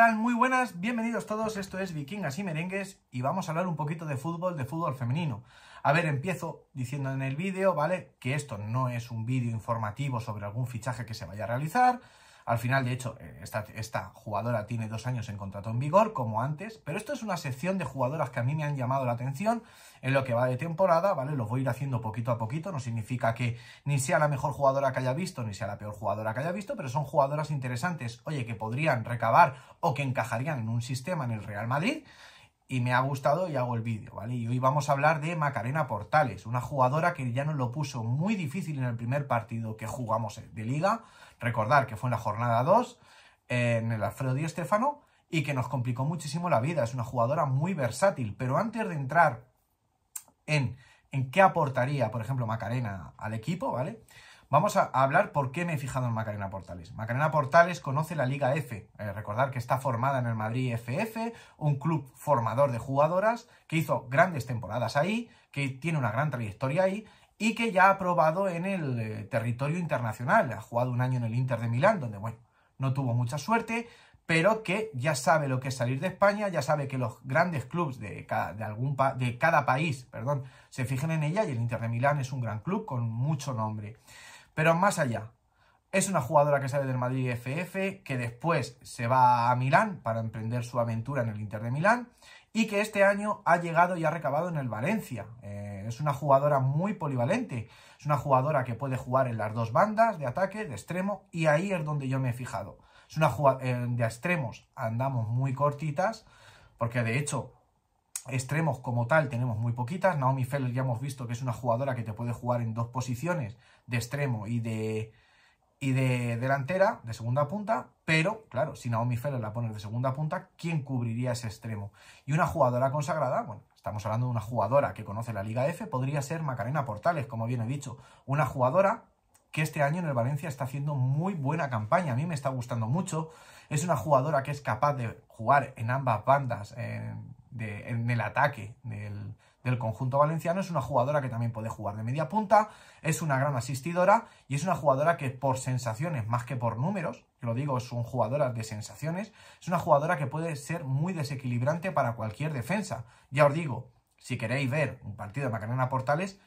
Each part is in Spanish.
tal? Muy buenas, bienvenidos todos, esto es Vikingas y Merengues y vamos a hablar un poquito de fútbol, de fútbol femenino. A ver, empiezo diciendo en el vídeo, ¿vale? Que esto no es un vídeo informativo sobre algún fichaje que se vaya a realizar, al final, de hecho, eh, esta, jugadora tiene dos años en contrato en vigor, como antes, pero esto es una sección de jugadoras que a mí me han llamado la atención en lo que va de temporada, ¿vale? lo voy a ir haciendo poquito a poquito, no significa que ni sea la mejor jugadora que haya visto, ni sea la peor jugadora que haya visto, pero son jugadoras interesantes, oye, que podrían recabar o que encajarían en un sistema en el Real Madrid y me ha gustado y hago el vídeo, ¿vale? Y hoy vamos a hablar de Macarena Portales, una jugadora que ya nos lo puso muy difícil en el primer partido que jugamos de liga, recordar que fue en la jornada 2, en el Alfredo Di Estefano, y que nos complicó muchísimo la vida, es una jugadora muy versátil, pero antes de entrar en, en qué aportaría, por ejemplo, Macarena al equipo, ¿vale? Vamos a hablar por qué me he fijado en Macarena Portales. Macarena Portales conoce la Liga F. Eh, recordar que está formada en el Madrid FF, un club formador de jugadoras, que hizo grandes temporadas ahí, que tiene una gran trayectoria ahí y que ya ha probado en el eh, territorio internacional. Ha jugado un año en el Inter de Milán, donde, bueno, no tuvo mucha suerte, pero que ya sabe lo que es salir de España, ya sabe que los grandes clubes de cada, de algún de cada país perdón, se fijen en ella y el Inter de Milán es un gran club con mucho nombre. Pero más allá, es una jugadora que sale del Madrid FF, que después se va a Milán para emprender su aventura en el Inter de Milán y que este año ha llegado y ha recabado en el Valencia. Eh, es una jugadora muy polivalente, es una jugadora que puede jugar en las dos bandas de ataque, de extremo, y ahí es donde yo me he fijado. Es una jugadora eh, de extremos andamos muy cortitas, porque de hecho extremos como tal tenemos muy poquitas. Naomi Feller ya hemos visto que es una jugadora que te puede jugar en dos posiciones, de extremo y de, y de delantera, de segunda punta. Pero, claro, si Naomi Feller la pones de segunda punta, ¿quién cubriría ese extremo? Y una jugadora consagrada, bueno, estamos hablando de una jugadora que conoce la Liga F, podría ser Macarena Portales, como bien he dicho. Una jugadora que este año en el Valencia está haciendo muy buena campaña. A mí me está gustando mucho. Es una jugadora que es capaz de jugar en ambas bandas, en el ataque del, conjunto valenciano. Es una jugadora que también puede jugar de media punta, es una gran asistidora y es una jugadora que por sensaciones más que por números, lo digo, es son jugadora de sensaciones, es una jugadora que puede ser muy desequilibrante para cualquier defensa. Ya os digo, si queréis ver un partido de Macarena Portales,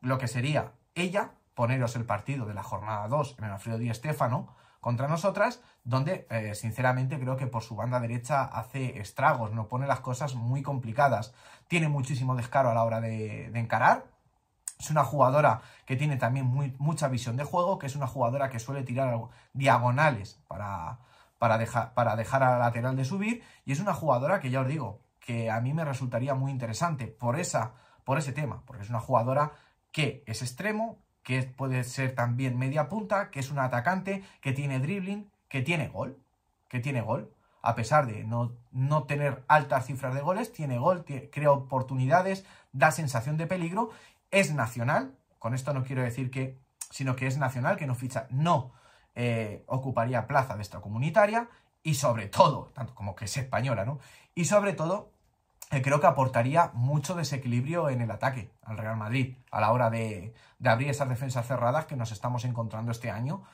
lo que sería ella, poneros el partido de la jornada 2 en el Alfredo Di Stéfano, contra nosotras, donde eh, sinceramente creo que por su banda derecha hace estragos, nos pone las cosas muy complicadas, tiene muchísimo descaro a la hora de, encarar, es una jugadora que tiene también muy, mucha visión de juego, que es una jugadora que suele tirar diagonales para, para, para dejar a la lateral de subir, y es una jugadora que ya os digo, que a mí me resultaría muy interesante por, esa, por ese tema, porque es una jugadora que es extremo, que puede ser también media punta, que es un atacante, que tiene dribbling, que tiene gol, que tiene gol. A pesar de no, no tener altas cifras de goles, tiene gol, crea oportunidades, da sensación de peligro, es nacional. Con esto no quiero decir que, sino que es nacional, que no ficha, no eh, ocuparía plaza de comunitaria, y sobre todo, tanto como que es española, ¿no? Y sobre todo creo que aportaría mucho desequilibrio en el ataque al Real Madrid a la hora de, abrir esas defensas cerradas que nos estamos encontrando este año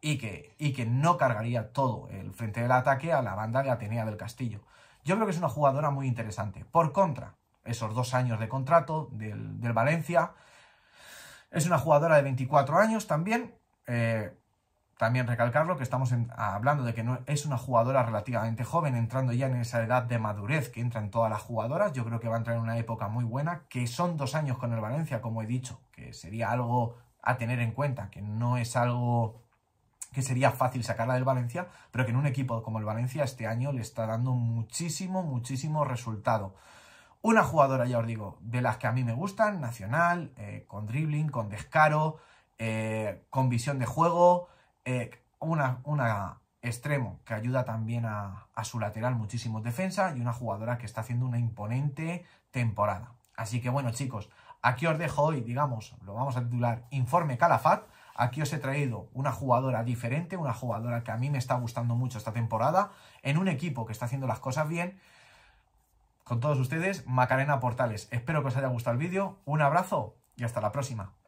y que, y que no cargaría todo el frente del ataque a la banda de Atenea del Castillo. Yo creo que es una jugadora muy interesante. Por contra, esos dos años de contrato del, Valencia, es una jugadora de 24 años también. Eh, también recalcarlo que estamos ah, hablando de que no, es una jugadora relativamente joven, entrando ya en esa edad de madurez que entran todas las jugadoras. Yo creo que va a entrar en una época muy buena, que son dos años con el Valencia, como he dicho, que sería algo a tener en cuenta, que no es algo que sería fácil sacarla del Valencia, pero que en un equipo como el Valencia este año le está dando muchísimo, muchísimo resultado. Una jugadora, ya os digo, de las que a mí me gustan, nacional, eh, con dribbling, con descaro, eh, con visión de juego, eh, una, extremo que ayuda también a, a su lateral muchísimo defensa y una jugadora que está haciendo una imponente temporada. Así que bueno chicos, aquí os dejo hoy, digamos, lo vamos a titular Informe Calafat. Aquí os he traído una jugadora diferente, una jugadora que a mí me está gustando mucho esta temporada, en un equipo que está haciendo las cosas bien. Con todos ustedes, Macarena Portales. Espero que os haya gustado el vídeo, un abrazo y hasta la próxima.